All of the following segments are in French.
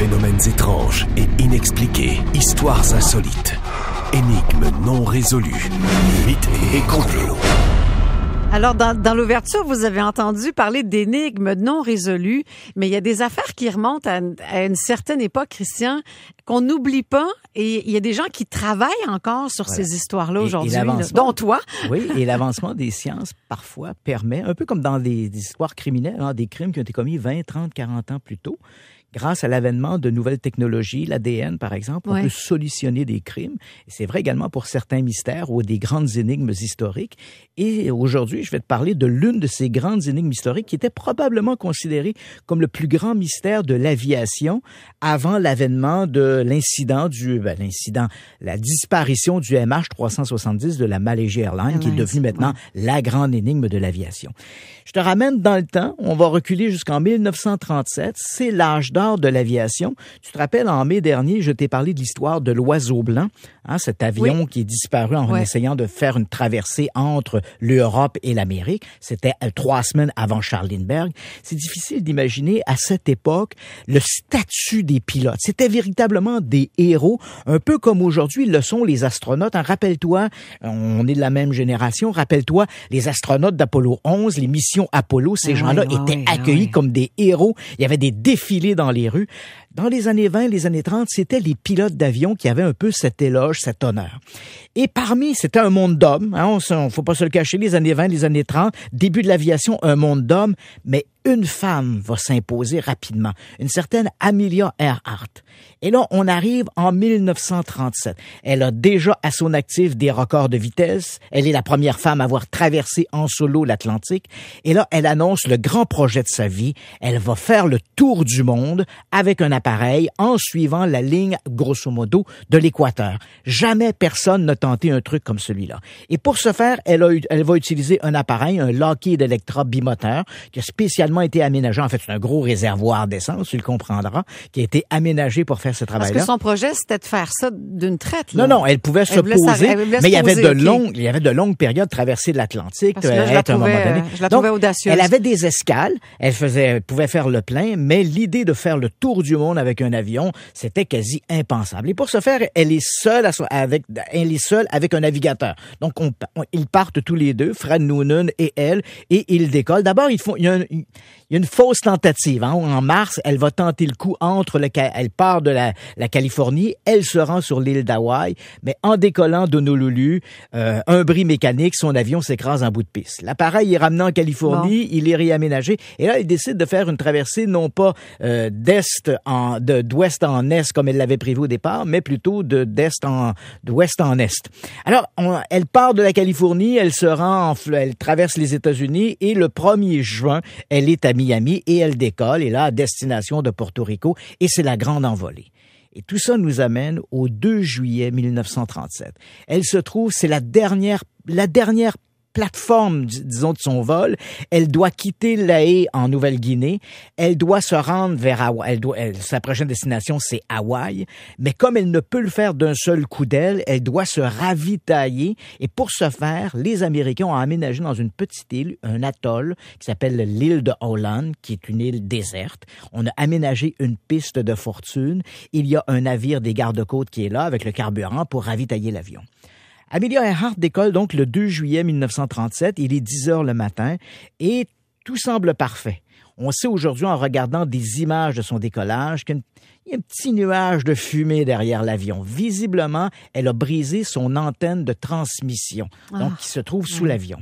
Phénomènes étranges et inexpliqués, histoires insolites, énigmes non résolues, mythes et complots. Alors, dans, l'ouverture, vous avez entendu parler d'énigmes non résolues, mais il y a des affaires qui remontent à, une certaine époque, Christian, qu'on n'oublie pas. Et il y a des gens qui travaillent encore sur ces histoires-là aujourd'hui, dont toi. oui, et l'avancement des sciences, parfois, permet, un peu comme dans des, histoires criminelles, hein, des crimes qui ont été commis 20, 30, 40 ans plus tôt, grâce à l'avènement de nouvelles technologies, l'ADN par exemple, peut solutionner des crimes. C'est vrai également pour certains mystères ou des grandes énigmes historiques. Et aujourd'hui, je vais te parler de l'une de ces grandes énigmes historiques qui était probablement considérée comme le plus grand mystère de l'aviation avant l'avènement de l'incident du, ben, l'incident, la disparition du MH370 de la Malaysia Airlines, qui est devenue maintenant la grande énigme de l'aviation. Je te ramène dans le temps. On va reculer jusqu'en 1937. C'est l'âge de l'aviation. Tu te rappelles, en mai dernier, je t'ai parlé de l'histoire de l'oiseau blanc, hein, cet avion qui est disparu en essayant de faire une traversée entre l'Europe et l'Amérique. C'était euh, trois semaines avant Lindbergh. C'est difficile d'imaginer à cette époque le statut des pilotes. C'était véritablement des héros, un peu comme aujourd'hui le sont les astronautes. Hein, rappelle-toi, on est de la même génération. Rappelle-toi, les astronautes d'Apollo 11, les missions Apollo, ces ah gens-là ah étaient ah accueillis comme des héros. Il y avait des défilés dans les rues. Dans les années 20, les années 30, c'était les pilotes d'avion qui avaient un peu cet éloge, cet honneur. Et parmi, c'était un monde d'hommes, hein, on ne faut pas se le cacher, les années 20, les années 30, début de l'aviation, un monde d'hommes, mais une femme va s'imposer rapidement, une certaine Amelia Earhart. Et là, on arrive en 1937. Elle a déjà à son actif des records de vitesse. Elle est la première femme à avoir traversé en solo l'Atlantique. Et là, elle annonce le grand projet de sa vie. Elle va faire le tour du monde avec un en suivant la ligne, grosso modo, de l'équateur. Jamais personne n'a tenté un truc comme celui-là. Et pour ce faire, elle, a, elle va utiliser un appareil, un lockheed Electra bimoteur, qui a spécialement été aménagé. En fait, c'est un gros réservoir d'essence, tu le comprendras, qui a été aménagé pour faire ce travail-là. Parce que son projet, c'était de faire ça d'une traite. Non, non, elle pouvait se poser, mais il y avait de longues, il y avait de longues périodes de traverser de l'Atlantique. Je la Elle avait des escales, elle faisait, elle pouvait faire le plein, mais l'idée de faire le tour du monde avec un avion, c'était quasi impensable. Et pour ce faire, elle est seule avec, elle est seule avec un navigateur. Donc, on, ils partent tous les deux, Fred Noonan et elle, et ils décollent. D'abord, il y, a il une fausse tentative. Hein. En mars, elle va tenter le coup entre le, elle part de la, Californie, elle se rend sur l'île d'Hawaï, mais en décollant d'Honolulu, euh, un bris mécanique, son avion s'écrase en bout de piste. L'appareil est ramené en Californie, il est réaménagé, et là, il décide de faire une traversée non pas euh, d'est en d'ouest en est comme elle l'avait prévu au départ, mais plutôt de d'est en d'ouest en est. Alors, elle part de la Californie, elle se rend, elle traverse les États-Unis et le 1er juin, elle est à Miami et elle décolle et là destination de Porto Rico et c'est la grande envolée. Et tout ça nous amène au 2 juillet 1937. Elle se trouve, c'est la dernière, la dernière plateforme, disons, de son vol. Elle doit quitter l'AE en Nouvelle-Guinée. Elle doit se rendre vers Hawaï. sa prochaine destination, c'est Hawaï. Mais comme elle ne peut le faire d'un seul coup d'aile, elle doit se ravitailler. Et pour ce faire, les Américains ont aménagé dans une petite île, un atoll, qui s'appelle l'île de Holland, qui est une île déserte. On a aménagé une piste de fortune. Il y a un navire des gardes-côtes qui est là avec le carburant pour ravitailler l'avion. Amelia Earhart décolle donc le 2 juillet 1937, il est 10 heures le matin, et tout semble parfait. On sait aujourd'hui en regardant des images de son décollage qu'il y a un petit nuage de fumée derrière l'avion. Visiblement, elle a brisé son antenne de transmission, donc ah, qui se trouve sous l'avion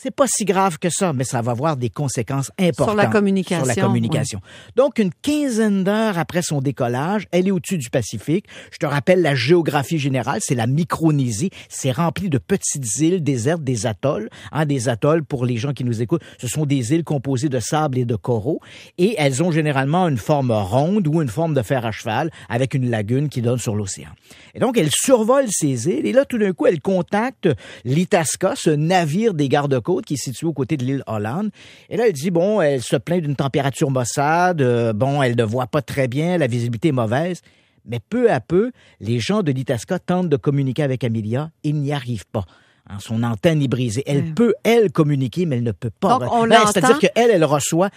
c'est pas si grave que ça, mais ça va avoir des conséquences importantes sur la communication. la communication. Donc, une quinzaine d'heures après son décollage, elle est au-dessus du Pacifique. Je te rappelle la géographie générale, c'est la Micronésie. C'est rempli de petites îles désertes, des atolls. Hein, des atolls, pour les gens qui nous écoutent, ce sont des îles composées de sable et de coraux. Et elles ont généralement une forme ronde ou une forme de fer à cheval avec une lagune qui donne sur l'océan. Et donc, elle survole ces îles et là, tout d'un coup, elle contacte l'Itasca, ce navire des gardes qui est située aux côtés de l'île Hollande. Et là, elle dit, bon, elle se plaint d'une température maussade, euh, bon, elle ne voit pas très bien, la visibilité est mauvaise. Mais peu à peu, les gens de l'Itasca tentent de communiquer avec Amelia, ils n'y arrivent pas. Hein, son antenne est brisée. Elle peut, elle, communiquer, mais elle ne peut pas. Donc, on ben, C'est-à-dire qu'elle, elle reçoit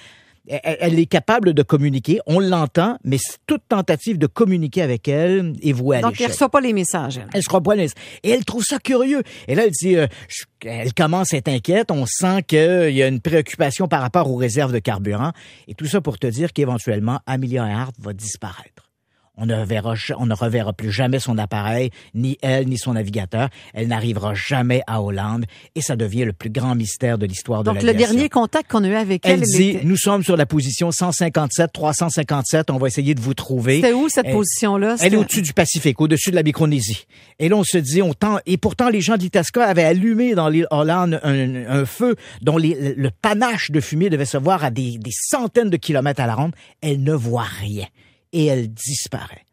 elle, est capable de communiquer, on l'entend, mais toute tentative de communiquer avec elle est vouée à Donc, elle ne reçoit pas les messages. Elle ne reçoit pas Et elle trouve ça curieux. Et là, elle dit, euh, elle commence à être inquiète, on sent qu'il y a une préoccupation par rapport aux réserves de carburant. Et tout ça pour te dire qu'éventuellement, Amelia Earhart va disparaître. On ne, reverra, on ne reverra plus jamais son appareil, ni elle, ni son navigateur. Elle n'arrivera jamais à Hollande et ça devient le plus grand mystère de l'histoire de l'aviation. Donc le dernier contact qu'on a eu avec elle, elle dit nous sommes sur la position 157, 357. On va essayer de vous trouver. C'est où cette position là Elle est au-dessus du Pacifique, au-dessus de la Micronésie. Et l'on se dit on tend et pourtant les gens d'Itasca avaient allumé dans l'île Hollande un, feu dont le panache de fumée devait se voir à des, des centaines de kilomètres à la ronde. Elle ne voit rien et elle disparaît.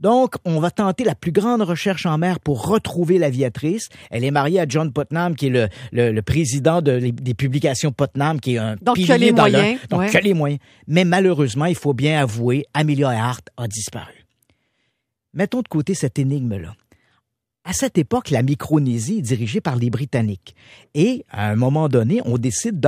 Donc, on va tenter la plus grande recherche en mer pour retrouver l'aviatrice. Elle est mariée à John Putnam, qui est le, président des publications Putnam, qui est un donc, pilier les moyens, Donc, les moyens. Mais malheureusement, il faut bien avouer, Amelia Earhart a disparu. Mettons de côté cette énigme-là. À cette époque, la Micronésie est dirigée par les Britanniques. Et, à un moment donné, on décide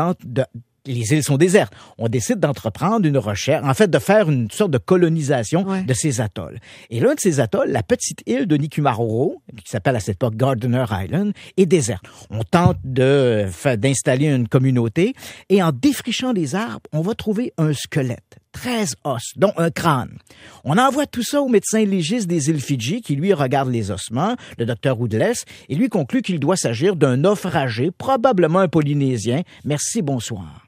les îles sont désertes. On décide d'entreprendre une recherche, en fait, de faire une sorte de colonisation de ces atolls. Et l'un de ces atolls, la petite île de Nikumaroro, qui s'appelle à cette époque Gardiner Island, est déserte. On tente d'installer une communauté et en défrichant les arbres, on va trouver un squelette. 13 os, dont un crâne. On envoie tout ça au médecin légiste des îles Fidji qui, lui, regarde les ossements, le docteur Woodless, et lui conclut qu'il doit s'agir d'un naufragé, probablement un Polynésien. Merci, bonsoir.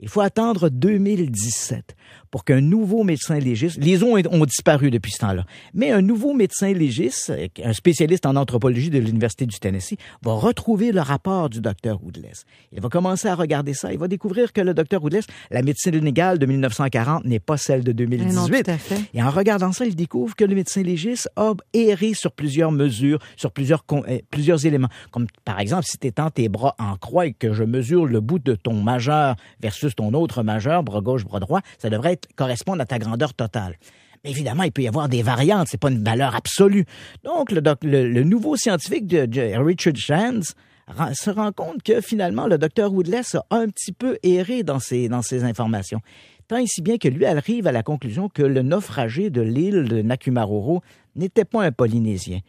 Il faut attendre 2017 pour qu'un nouveau médecin légiste, les ont, ont disparu depuis ce temps-là, mais un nouveau médecin légiste, euh, un spécialiste en anthropologie de l'Université du Tennessee, va retrouver le rapport du docteur Woodless. Il va commencer à regarder ça, il va découvrir que le docteur Woodless, la médecine légale de 1940 n'est pas celle de 2018. Et en regardant ça, il découvre que le médecin légiste a erré sur plusieurs mesures, sur plusieurs, euh, plusieurs éléments. Comme par exemple, si tu étends tes bras en croix et que je mesure le bout de ton majeur versus ton autre majeur, bras gauche, bras droit, ça devrait correspondre à ta grandeur totale. Mais évidemment, il peut y avoir des variantes, c'est pas une valeur absolue. Donc, le, nouveau scientifique de, Richard Shands se rend compte que finalement, le docteur Woodless a un petit peu erré dans ses, dans ses informations. Tant et bien que lui arrive à la conclusion que le naufragé de l'île de Nakumaroro n'était pas un Polynésien.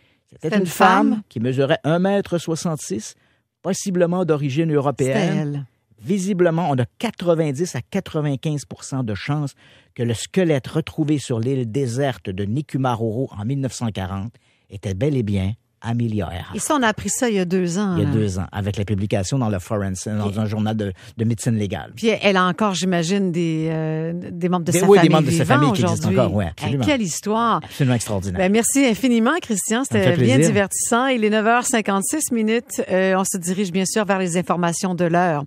C'était une, femme, qui mesurait 1 m 66, possiblement d'origine européenne. Visiblement, on a 90 à 95 de chances que le squelette retrouvé sur l'île déserte de Nikumaroro en 1940 était bel et bien Amelia Et ça, on a appris ça il y a deux ans. Il y a deux ans, avec la publication dans le Forensic, dans un journal de, médecine légale. Puis elle a encore, j'imagine, des, euh, membres de sa famille. Oui, des membres de sa famille qui existent encore, ah, quelle histoire. Absolument extraordinaire. Ben, merci infiniment, Christian. C'était bien divertissant. Il est 9h56 minutes. Euh, on se dirige, bien sûr, vers les informations de l'heure.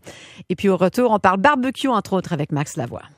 Et puis, au retour, on parle barbecue, entre autres, avec Max Lavoie.